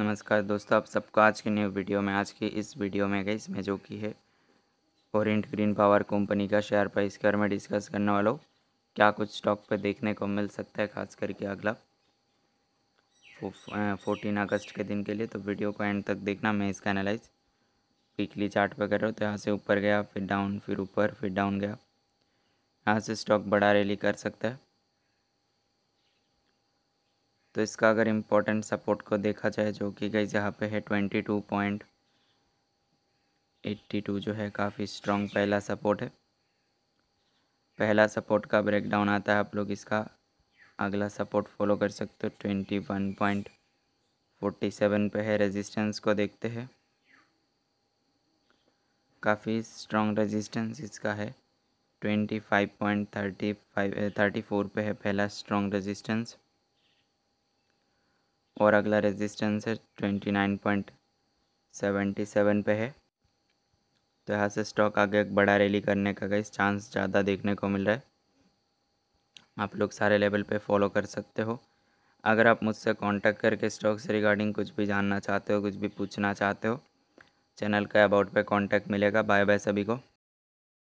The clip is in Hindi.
नमस्कार दोस्तों आप सबका आज की न्यू वीडियो में आज की इस वीडियो में गई इसमें जो कि है ओरेंट ग्रीन पावर कंपनी का शेयर प्राइस के बारे में डिस्कस करने वाला हूँ क्या कुछ स्टॉक पर देखने को मिल सकता है खास करके अगला फोर्टीन अगस्त के दिन के लिए तो वीडियो को एंड तक देखना मैं इसका एनालाइज वीकली चार्ट पे कर रहा हूँ तो यहाँ से ऊपर गया फिर डाउन फिर ऊपर फिर डाउन गया यहाँ से स्टॉक बड़ा रैली कर सकता है तो इसका अगर इम्पोर्टेंट सपोर्ट को देखा जाए जो कि गई यहाँ पे है twenty two point eighty two जो है काफ़ी स्ट्रॉन्ग पहला सपोर्ट है पहला सपोर्ट का ब्रेकडाउन आता है आप लोग इसका अगला सपोर्ट फॉलो कर सकते हो twenty one point forty seven पर है रेजिस्टेंस को देखते हैं काफ़ी स्ट्रॉन्ग रेजिस्टेंस इसका है twenty five point thirty five thirty four पर है पहला स्ट्रॉन्ग रेजिस्टेंस और अगला रेजिस्टेंस है twenty nine point seventy seven पे है तो यहाँ से स्टॉक आगे एक बड़ा रैली करने का गई चांस ज़्यादा देखने को मिल रहा है आप लोग सारे लेवल पे फॉलो कर सकते हो अगर आप मुझसे कांटेक्ट करके स्टॉक से रिगार्डिंग कुछ भी जानना चाहते हो कुछ भी पूछना चाहते हो चैनल का अबाउट पे कांटेक्ट मिलेगा बाय बाय सभी को